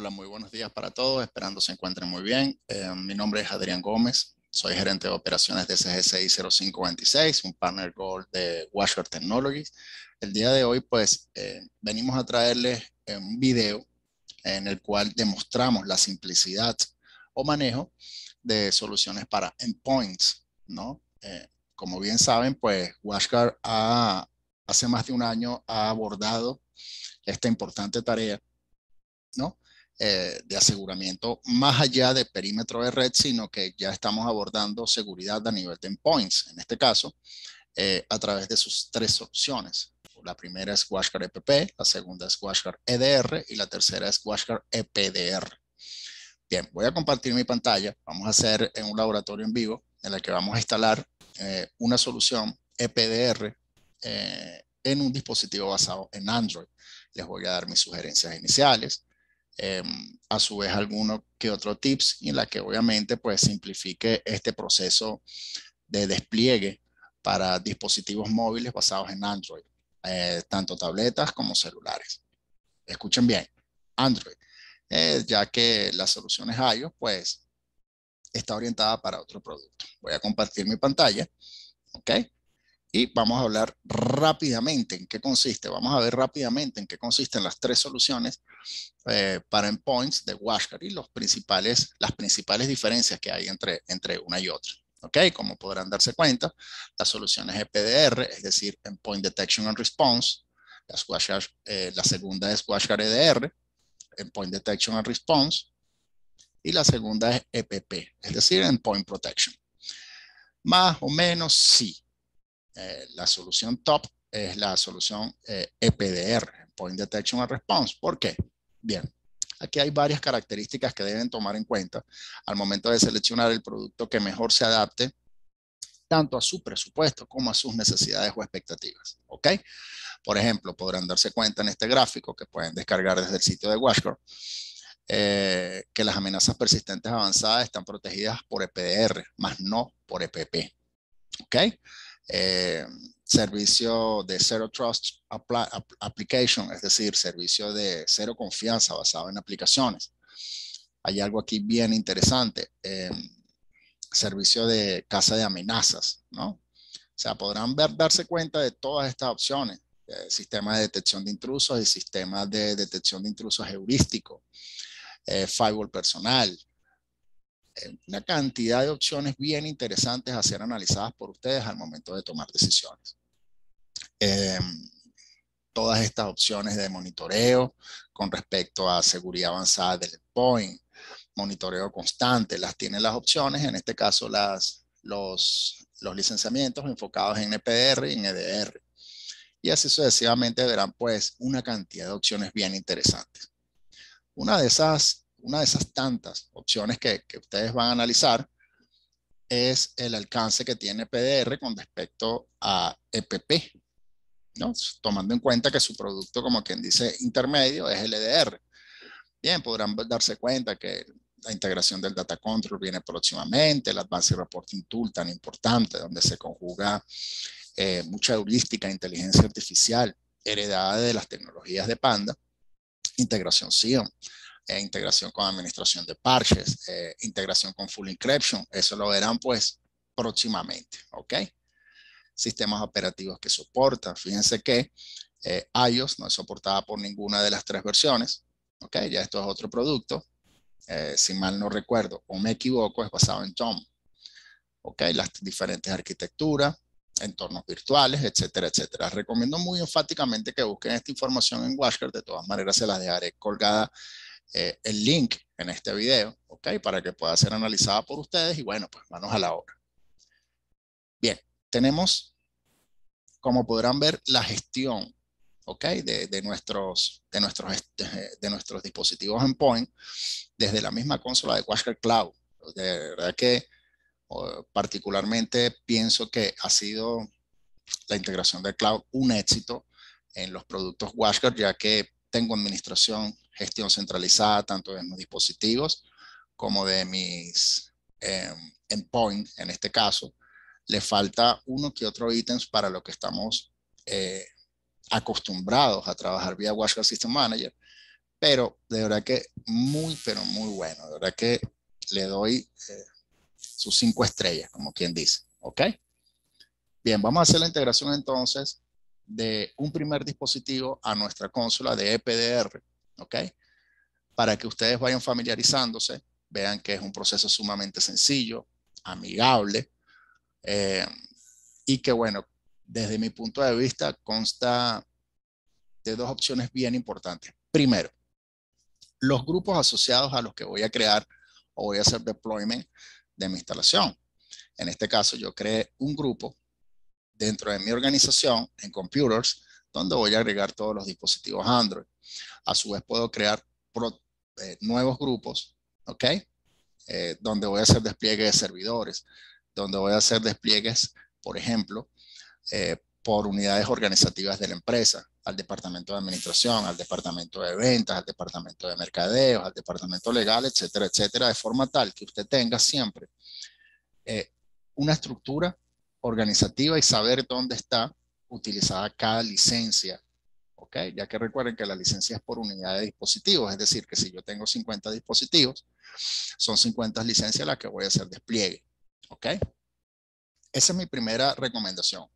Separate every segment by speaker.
Speaker 1: Hola, muy buenos días para todos, esperando se encuentren muy bien. Eh, mi nombre es Adrián Gómez, soy gerente de operaciones de CGCI 0526, un partner gold de Washer Technologies. El día de hoy, pues, eh, venimos a traerles eh, un video en el cual demostramos la simplicidad o manejo de soluciones para endpoints, ¿no? como bien saben, pues, Washguard ha, hace más de un año ha abordado esta importante tarea, ¿no? Eh, de aseguramiento más allá de perímetro de red, sino que ya estamos abordando seguridad a nivel de endpoints, en este caso, eh, a través de sus tres opciones. La primera es WashCard EPP, la segunda es WashCard EDR y la tercera es WashCard EPDR. Bien, voy a compartir mi pantalla. Vamos a hacer en un laboratorio en vivo en el que vamos a instalar eh, una solución EPDR en un dispositivo basado en Android. Les voy a dar mis sugerencias iniciales. Em, a su vez alguno que otro tips en la que obviamente pues simplifique este proceso de despliegue para dispositivos móviles basados en Android, eh, tanto tabletas como celulares. Escuchen bien, Android, eh, ya que la solución es iOS pues está orientada para otro producto. Voy a compartir mi pantalla, ¿ok? Y vamos a hablar rápidamente en qué consiste. Vamos a ver rápidamente en qué consisten las tres soluciones eh, para endpoints de Washcard y los principales, las principales diferencias que hay entre, entre una y otra. ¿Ok? Como podrán darse cuenta, las soluciones EPDR, es decir, Endpoint Detection and Response. Las eh, la segunda es Washcard e EDR, Endpoint Detection and Response. Y la segunda es EPP, es decir, Endpoint Protection. Más o menos sí, eh, la solución top es la solución EPDR, eh, e Point Detection and Response. ¿Por qué? Bien, aquí hay varias características que deben tomar en cuenta al momento de seleccionar el producto que mejor se adapte tanto a su presupuesto como a sus necesidades o expectativas. ¿Ok? Por ejemplo, podrán darse cuenta en este gráfico que pueden descargar desde el sitio de Washcore eh, que las amenazas persistentes avanzadas están protegidas por EPDR, más no por EPP. ¿Ok? Eh, servicio de Zero Trust Application, es decir, servicio de cero confianza basado en aplicaciones. Hay algo aquí bien interesante, em, servicio de casa de amenazas, ¿no? O sea, podrán darse cuenta de todas estas opciones, eh, sistema de detección de intrusos, y sistema de detección de intrusos heurístico, eh, firewall personal, eh, una cantidad de opciones bien interesantes a ser analizadas por ustedes al momento de tomar decisiones. Em, todas estas opciones de monitoreo con respecto a seguridad avanzada del point, monitoreo constante, las tienen las opciones, en este caso las, los, los licenciamientos enfocados en EPR y en EDR. Y así sucesivamente verán pues una cantidad de opciones bien interesantes. Una de esas una de esas tantas opciones que, ustedes van a analizar es el alcance que tiene PDR con respecto a EPP, ¿no? tomando en cuenta que su producto, como quien dice intermedio, es LDR. E Bien, podrán darse cuenta que la integración del Data Control viene próximamente, el Advanced Reporting Tool tan importante, donde se conjuga eh, mucha heurística, inteligencia artificial, heredada de las tecnologías de Panda, integración SIOM. Eh, integración con administración de parches, eh, integración con full encryption, eso lo verán pues próximamente, ¿ok? Sistemas operativos que soportan, fíjense que eh, iOS no es soportada por ninguna de las tres versiones, ¿ok? Ya esto es otro producto, si mal no recuerdo o me equivoco, es basado en Tom, ¿ok? Las diferentes arquitecturas, entornos virtuales, etcétera, etcétera. Recomiendo muy enfáticamente que busquen esta información en Washer. De todas maneras, se las dejaré colgada eh, el link en este video, ¿ok? Para que pueda ser analizada por ustedes y bueno, pues manos a la obra. Bien, tenemos, como podrán ver, la gestión, ¿ok? De, nuestros, de, nuestros, de, nuestros dispositivos en Point desde la misma consola de Quasker Cloud. De verdad que particularmente pienso que ha sido la integración de cloud un éxito en los productos WatchGuard ya que tengo administración gestión centralizada tanto de mis dispositivos como de mis em, endpoints, en este caso. Le falta uno que otro ítems para lo que estamos eh, acostumbrados a trabajar vía WatchGuard System Manager, pero de verdad que muy, pero muy bueno. De verdad que le doy eh, sus cinco estrellas, como quien dice. ¿Ok? Bien, vamos a hacer la integración entonces de un primer dispositivo a nuestra consola de EPDR ¿ok? Para que ustedes vayan familiarizándose, vean que es un proceso sumamente sencillo, amigable, eh, y que bueno, desde mi punto de vista consta de dos opciones bien importantes. Primero, los grupos asociados a los que voy a crear o voy a hacer deployment de mi instalación. En este caso, yo creé un grupo dentro de mi organización en computers donde voy a agregar todos los dispositivos Android. A su vez puedo crear eh, nuevos grupos, ¿ok? Eh, donde voy a hacer despliegue de servidores, donde voy a hacer despliegues, por ejemplo, eh, por unidades organizativas de la empresa, al departamento de administración, al departamento de ventas, al departamento de mercadeo, al departamento legal, etcétera, etcétera, de forma tal que usted tenga siempre una estructura organizativa y saber dónde está utilizada cada licencia ya que recuerden que la licencia es por unidad de dispositivos, es decir, que si yo tengo 50 dispositivos, son 50 licencias las que voy a hacer despliegue, ¿ok? Esa es mi primera recomendación,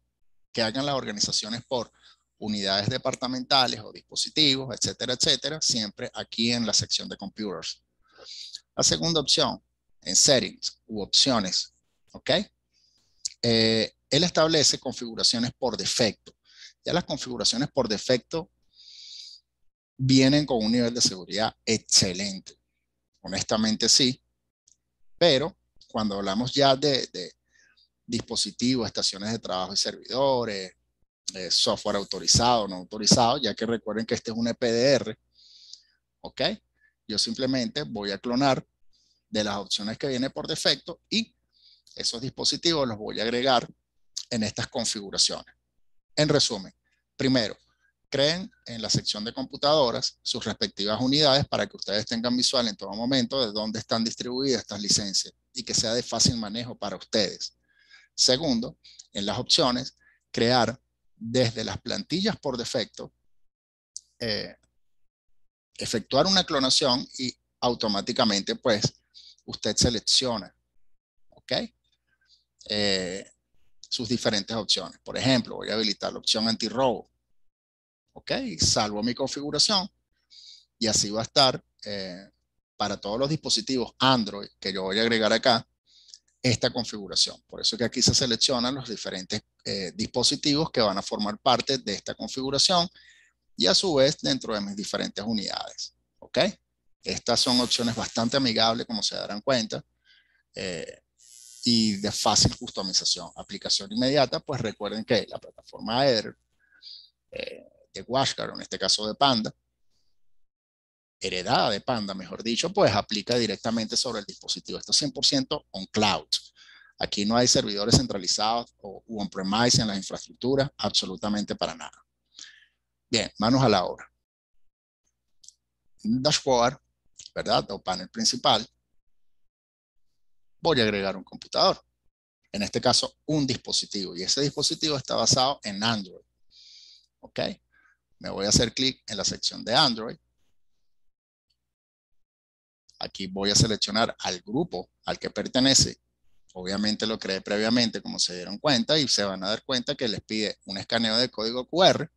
Speaker 1: que hagan las organizaciones por unidades departamentales o dispositivos, etcétera, etcétera, siempre aquí en la sección de computers. La segunda opción, en settings u opciones, ¿ok? Eh, él establece configuraciones por defecto. Ya las configuraciones por defecto vienen con un nivel de seguridad excelente. Honestamente sí, pero cuando hablamos ya de, dispositivos, estaciones de trabajo y servidores, eh, software autorizado, no autorizado, ya que recuerden que este es un EPDR, ¿ok? Yo simplemente voy a clonar de las opciones que viene por defecto y esos dispositivos los voy a agregar en estas configuraciones. En resumen, primero, creen en la sección de computadoras sus respectivas unidades para que ustedes tengan visual en todo momento de dónde están distribuidas estas licencias y que sea de fácil manejo para ustedes. Segundo, en las opciones, crear desde las plantillas por defecto, eh, efectuar una clonación y automáticamente pues usted selecciona, ¿ok? Eh, sus diferentes opciones. Por ejemplo, voy a habilitar la opción robo Ok, salvo mi configuración y así va a estar eh, para todos los dispositivos Android que yo voy a agregar acá esta configuración. Por eso que aquí se seleccionan los diferentes eh, dispositivos que van a formar parte de esta configuración y a su vez dentro de mis diferentes unidades. ¿Ok? Estas son opciones bastante amigables, como se darán cuenta. Eh, y de fácil customización. Aplicación inmediata, pues recuerden que la plataforma eh, de de Washgar, en este caso de Panda, heredada de Panda, mejor dicho, pues aplica directamente sobre el dispositivo. Esto es 100% on cloud. Aquí no hay servidores centralizados o on-premise en las infraestructuras, absolutamente para nada. Bien, manos a la obra. dashboard, ¿verdad? O panel principal, voy a agregar un computador. En este caso, un dispositivo. Y ese dispositivo está basado en Android. ¿Ok? Me voy a hacer clic en la sección de Android. Aquí voy a seleccionar al grupo al que pertenece. Obviamente lo creé previamente, como se dieron cuenta, y se van a dar cuenta que les pide un escaneo de código QR,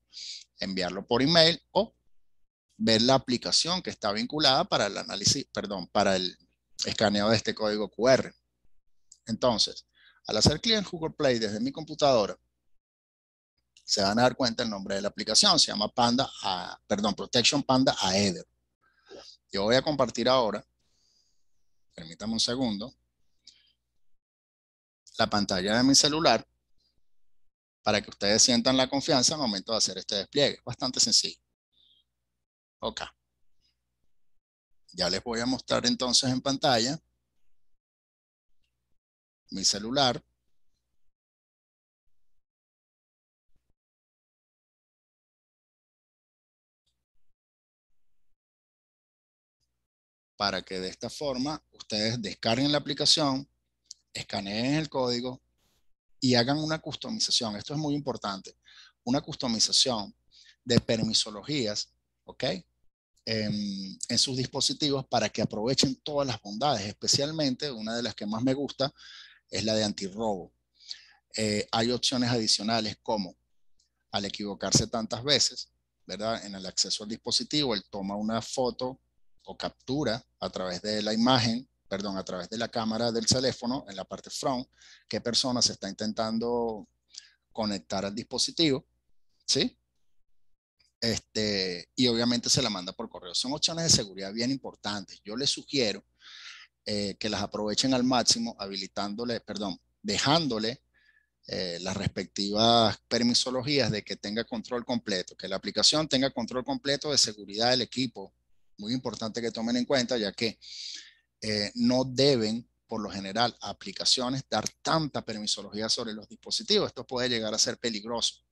Speaker 1: enviarlo por email o ver la aplicación que está vinculada para el análisis, perdón, para el escaneo de este código QR. Entonces, al hacer clic en Google play desde mi computadora, se van a dar cuenta el nombre de la aplicación, se llama Panda, perdón, Protection Panda Aether. Yo voy a compartir ahora, permítanme un segundo, la pantalla de mi celular para que ustedes sientan la confianza al momento de hacer este despliegue. Bastante sencillo.
Speaker 2: Ok. Ya les voy a mostrar entonces en pantalla mi celular. Para que de esta forma ustedes
Speaker 1: descarguen la aplicación, escaneen el código y hagan una customización. Esto es muy importante. Una customización de permisologías, ¿ok? En, em, en, sus dispositivos para que aprovechen todas las bondades, especialmente una de las que más me gusta es la de antirrobo. Eh, hay opciones adicionales como al equivocarse tantas veces, ¿verdad? En el acceso al dispositivo, él toma una foto o captura a través de la imagen, perdón, a través de la cámara del teléfono en la parte front, qué persona se está intentando conectar al dispositivo, ¿sí? Este, y obviamente se la manda por correo. Son opciones de seguridad bien importantes. Yo le sugiero eh, que las aprovechen al máximo, habilitándole, perdón, dejándole eh, las respectivas permisologías de que tenga control completo, que la aplicación tenga control completo de seguridad del equipo. Muy importante que tomen en cuenta, ya que eh, no deben, por lo general, aplicaciones dar tanta permisología sobre los dispositivos. Esto puede llegar a ser peligroso.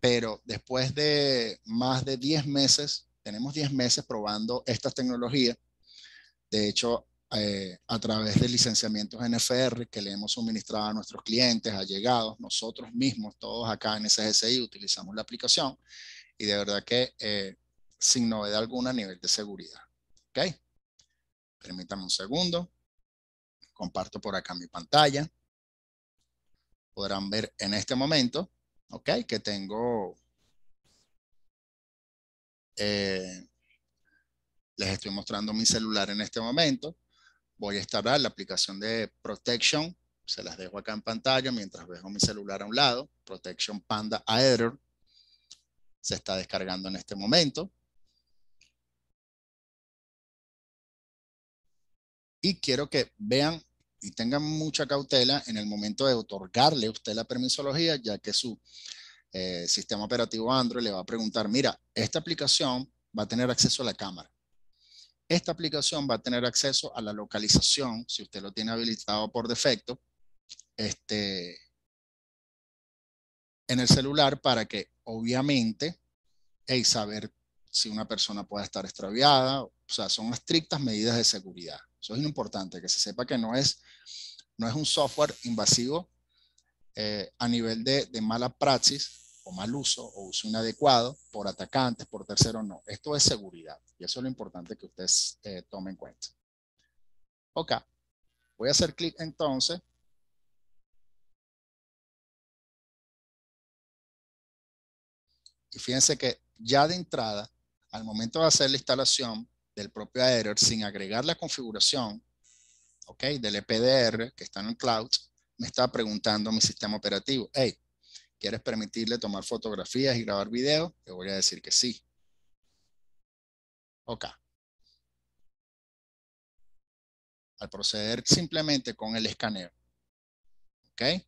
Speaker 1: Pero después de más de 10 meses, tenemos 10 meses probando esta tecnología. De hecho, eh, a través de licenciamientos NFR que le hemos suministrado a nuestros clientes, allegados, nosotros mismos, todos acá en SGCI, utilizamos la aplicación y de verdad que eh, sin novedad alguna a nivel de seguridad. ¿Ok? Permítanme un segundo. Comparto por acá mi pantalla. Podrán ver en este momento, ¿ok? Que tengo... Eh, les estoy mostrando mi celular en este momento voy a instalar la aplicación de Protection. Se las dejo acá en pantalla mientras dejo mi celular a un lado.
Speaker 2: Protection Panda Aether. Se está descargando en este momento. Y quiero que
Speaker 1: vean y tengan mucha cautela en el momento de otorgarle a usted la permisología, ya que su eh, sistema operativo Android le va a preguntar, mira, esta aplicación va a tener acceso a la cámara. Esta aplicación va a tener acceso a la localización, si usted lo tiene habilitado por defecto, este, en el celular para que obviamente hay saber si una persona puede estar extraviada, o sea, son estrictas medidas de seguridad. Eso es importante, que se sepa que no es, no es un software invasivo eh, a nivel de, de mala praxis, o mal uso o uso inadecuado por atacantes, por terceros, no. Esto
Speaker 2: es seguridad y eso es lo importante que ustedes eh, tomen en cuenta. Ok, voy a hacer clic entonces. Y fíjense que ya de entrada, al
Speaker 1: momento de hacer la instalación del propio aero sin agregar la configuración, ok, del EPDR que está en el cloud, me está preguntando mi sistema operativo, hey, ¿Quieres permitirle tomar fotografías y grabar video? Te voy a decir que sí.
Speaker 2: Ok. Al proceder simplemente con el escaneo. ¿Ok?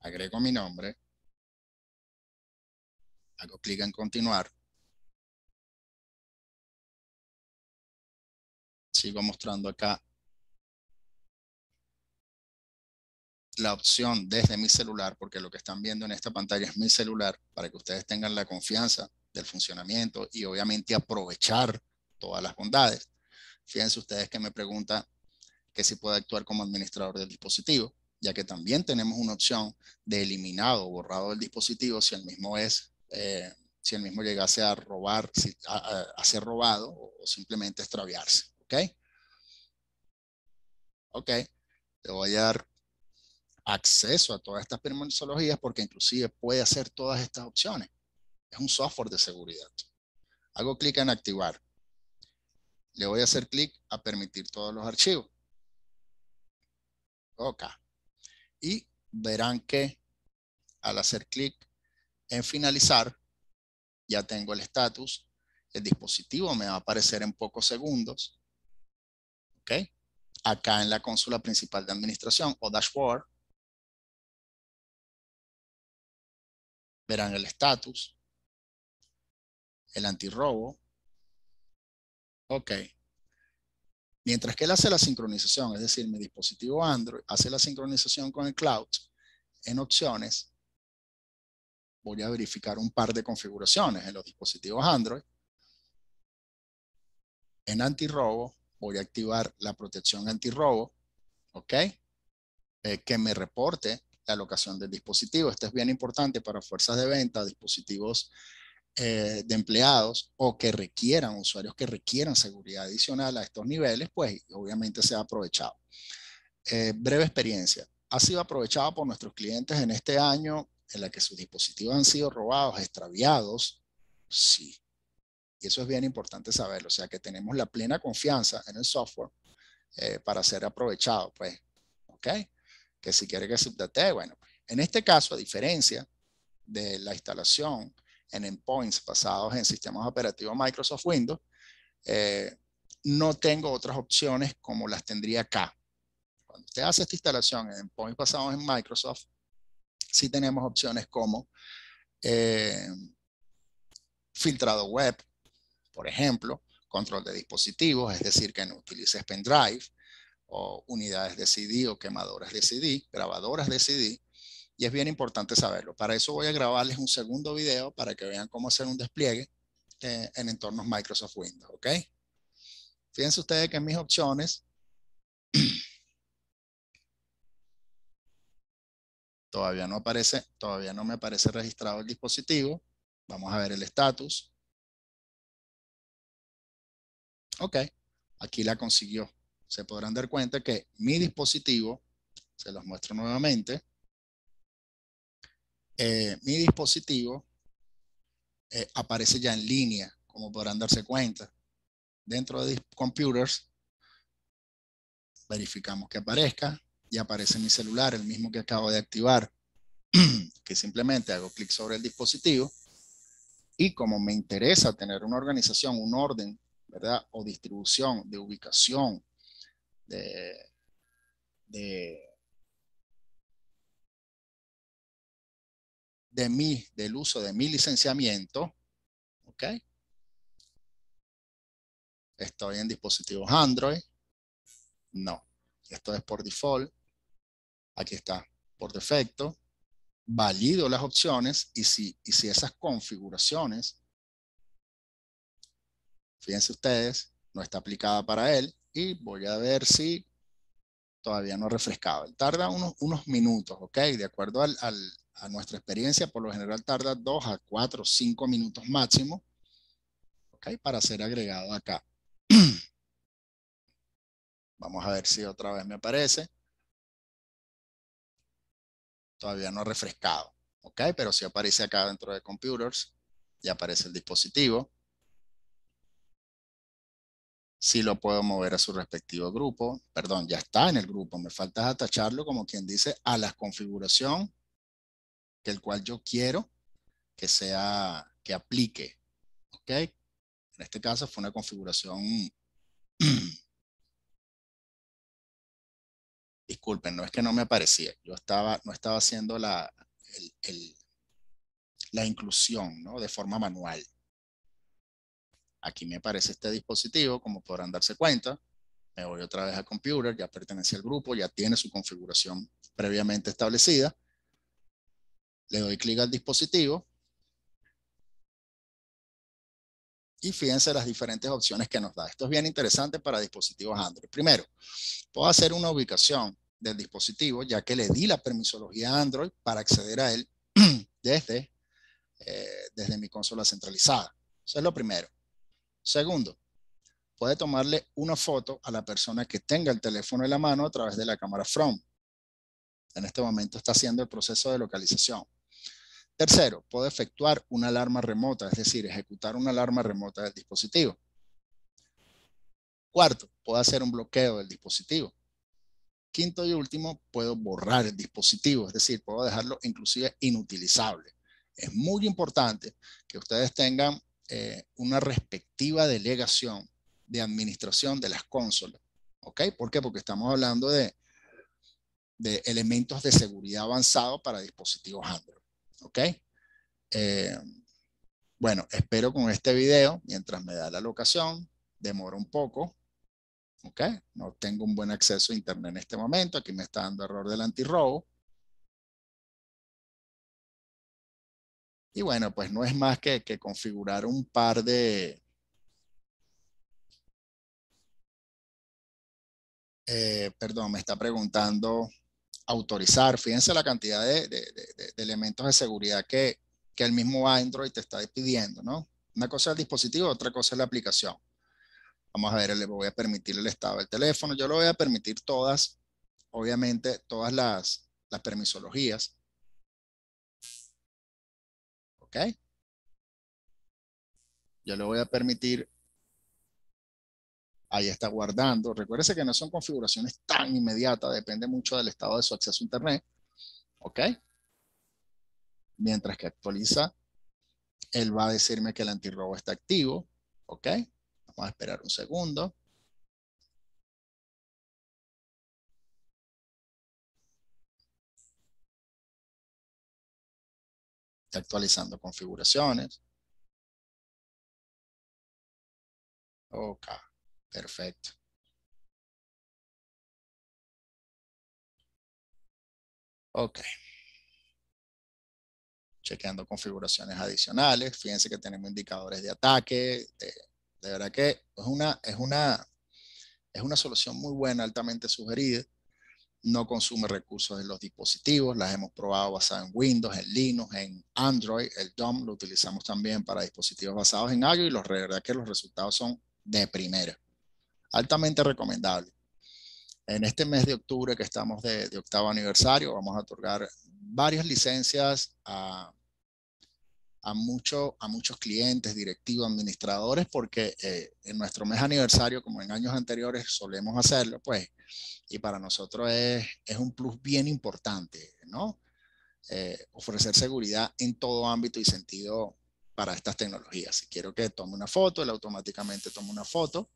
Speaker 2: Agrego mi nombre. Hago clic en continuar. sigo mostrando acá la opción
Speaker 1: desde mi celular, porque lo que están viendo en esta pantalla es mi celular, para que ustedes tengan la confianza del funcionamiento y obviamente aprovechar todas las bondades. Fíjense ustedes que me pregunta que si puedo actuar como administrador del dispositivo, ya que también tenemos una opción de eliminado o borrado del dispositivo si el mismo es, eh, si el mismo llegase a robar, a, ser robado o simplemente extraviarse. ¿ok? le te voy a dar acceso a todas estas permisologías porque inclusive puede hacer todas estas opciones. Es un software de seguridad. Hago clic en activar. Le voy a hacer clic a permitir todos los archivos. Ok. Y verán que al hacer clic en finalizar, ya tengo el estatus. El dispositivo me va a aparecer en pocos segundos.
Speaker 2: ¿ok? Acá en la consola principal de administración o dashboard, verán el estatus, el antirrobo, ok.
Speaker 1: Mientras que él hace la sincronización, es decir, mi dispositivo Android hace la sincronización con el cloud, en opciones, voy a verificar un par de configuraciones en los dispositivos Android, en antirrobo, voy a activar la protección antirrobo, ¿ok? Eh, que me reporte la locación del dispositivo. Esto es bien importante para fuerzas de venta, dispositivos eh, de empleados o que requieran, usuarios que requieran seguridad adicional a estos niveles, pues obviamente se ha aprovechado. Eh, breve experiencia. Ha sido aprovechado por nuestros clientes en este año en la que sus dispositivos han sido robados, extraviados. Sí, eso es bien importante saberlo, o sea, que tenemos la plena confianza en el software eh, para ser aprovechado, pues, ¿ok? Que si quiere que subdate, bueno, en este caso, a diferencia de la instalación en endpoints basados en sistemas operativos Microsoft Windows, eh, no tengo otras opciones como las tendría acá. Cuando usted hace esta instalación en endpoints basados en Microsoft, sí tenemos opciones como eh, filtrado web, por ejemplo, control de dispositivos, es decir, que no utilices pendrive o unidades de CD o quemadoras de CD, grabadoras de CD, y es bien importante saberlo. Para eso voy a grabarles un segundo video para que vean cómo hacer un despliegue eh, en entornos Microsoft Windows, ¿ok? Fíjense ustedes que en mis opciones todavía no aparece, todavía no me aparece registrado el dispositivo. Vamos a ver el estatus. Ok, aquí la consiguió. Se podrán dar cuenta que mi dispositivo, se los muestro nuevamente, eh, mi dispositivo eh, aparece ya en línea, como podrán darse cuenta. Dentro de computers, verificamos que aparezca y aparece mi celular, el mismo que acabo de activar, que simplemente hago clic sobre el dispositivo y como me interesa tener una organización, un orden ¿verdad? O distribución, de ubicación, de, de,
Speaker 2: de mi, del uso de mi licenciamiento, ¿ok? Estoy en dispositivos Android,
Speaker 1: no, esto es por default, aquí está, por defecto, valido las opciones y si, y si esas configuraciones Fíjense ustedes, no está aplicada para él y voy a ver si todavía no ha refrescado. Tarda unos, unos minutos, ¿ok? De acuerdo a nuestra experiencia, por lo general tarda dos a 4, cinco minutos máximo,
Speaker 2: ¿ok? Para ser agregado acá. Vamos a ver si otra vez me aparece.
Speaker 1: Todavía no ha refrescado, ¿ok? Pero si aparece acá dentro de Computers, y aparece el dispositivo. Si lo puedo mover a su respectivo grupo, perdón, ya está en el grupo, me falta atacharlo como quien dice a la configuración que el cual yo quiero que sea, que aplique, ¿ok? En este caso fue una configuración, disculpen, no es que no me aparecía, yo estaba, no estaba haciendo la, la inclusión, ¿no? De forma manual. Aquí me aparece este dispositivo, como podrán darse cuenta. Me voy otra vez a Computer, ya pertenece al grupo, ya tiene su configuración previamente establecida. Le doy clic al dispositivo. Y fíjense las diferentes opciones que nos da. Esto es bien interesante para dispositivos Android. Primero, puedo hacer una ubicación del dispositivo, ya que le di la permisología Android para acceder a él desde, eh, desde mi consola centralizada. Eso es lo primero. Segundo, puede tomarle una foto a la persona que tenga el teléfono en la mano a través de la cámara front. En este momento está haciendo el proceso de localización. Tercero, puede efectuar una alarma remota, es decir, ejecutar una alarma remota del dispositivo. Cuarto, puede hacer un bloqueo del dispositivo. Quinto y último, puedo borrar el dispositivo, es decir, puedo dejarlo inclusive inutilizable. Es muy importante que ustedes tengan eh, una respectiva delegación de administración de las consolas. ¿Ok? ¿Por qué? Porque estamos hablando de, de elementos de seguridad avanzado para dispositivos Android. ¿Ok? Eh, bueno, espero con este video, mientras me da la locación, demora un poco. ¿Ok? No tengo un buen acceso a internet en este momento. Aquí me está dando error del antirrobo.
Speaker 2: Y bueno, pues no es más que, configurar un par de...
Speaker 1: Eh, perdón, me está preguntando autorizar. Fíjense la cantidad de, elementos de seguridad que, que el mismo Android te está pidiendo, ¿no? Una cosa es el dispositivo, otra cosa es la aplicación. Vamos a ver, le voy a permitir el estado del teléfono. Yo lo voy a permitir todas, obviamente, todas las, las permisologías.
Speaker 2: ¿Ok? Yo le voy a permitir. Ahí está guardando.
Speaker 1: Recuérdese que no son configuraciones tan inmediatas, depende mucho del estado de su acceso a Internet. ¿Ok? Mientras que actualiza, él va a decirme que el
Speaker 2: antirrobo está activo. ¿Ok? Vamos a esperar un segundo. actualizando configuraciones. Ok, perfecto. Ok. Chequeando configuraciones adicionales. Fíjense que tenemos
Speaker 1: indicadores de ataque. de verdad que es una, es, una, es una solución muy buena, altamente sugerida no consume recursos en los dispositivos, las hemos probado basadas en Windows, en Linux, en Android, el DOM lo utilizamos también para dispositivos basados en iOS y los, la verdad que los resultados son de primera, altamente recomendable. En este mes de octubre que estamos de, de octavo aniversario, vamos a otorgar varias licencias a a, a muchos clientes, directivos, administradores, porque eh, en nuestro mes aniversario, como en años anteriores solemos hacerlo, pues, y para nosotros es, es un plus bien importante, ¿no? Eh, ofrecer seguridad en todo ámbito y sentido para estas tecnologías. Si quiero que tome una foto, él automáticamente toma una foto,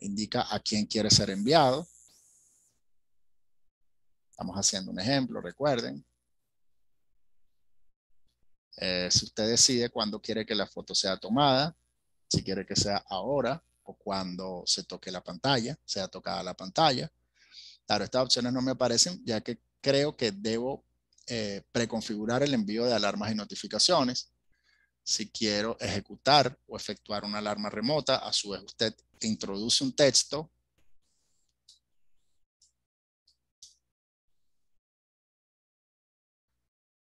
Speaker 1: indica a quién quiere ser enviado. Estamos haciendo un ejemplo, recuerden. Eh, si usted decide cuándo quiere que la foto sea tomada, si quiere que sea ahora o cuando se toque la pantalla, sea tocada la pantalla. Claro, estas opciones no me aparecen ya que creo que debo eh, preconfigurar el envío de alarmas y notificaciones. Si quiero ejecutar o efectuar una alarma remota, a su vez usted introduce un texto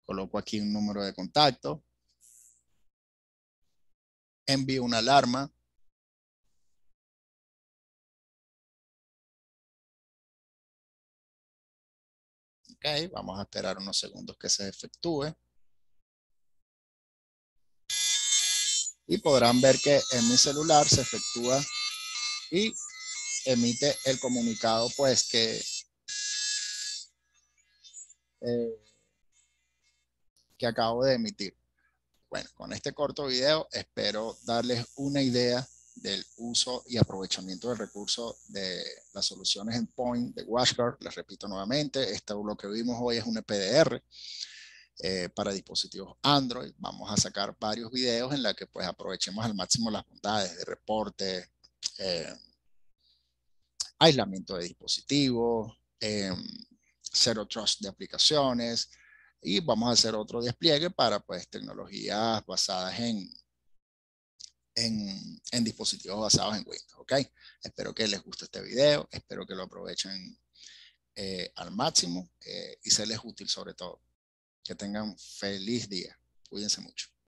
Speaker 2: Coloco aquí un número de contacto. Envío una alarma. Ok, vamos a esperar unos segundos que se efectúe.
Speaker 1: Y podrán ver que en mi celular se efectúa y emite el comunicado pues que eh, que acabo de emitir. Bueno, con este corto video espero darles una idea del uso y aprovechamiento del recurso de las soluciones en Point de WashGuard. Les repito nuevamente, esto lo que vimos hoy es un EPDR eh, para dispositivos Android. Vamos a sacar varios videos en la que pues aprovechemos al máximo las bondades de reporte, eh, aislamiento de dispositivos, eh, Zero Trust de aplicaciones, y vamos a hacer otro despliegue para pues, tecnologías basadas en, en, dispositivos basados en Windows. ¿ok? Espero que les guste este video, espero que lo aprovechen eh, al máximo eh, y se les útil sobre todo. Que tengan feliz día. Cuídense mucho.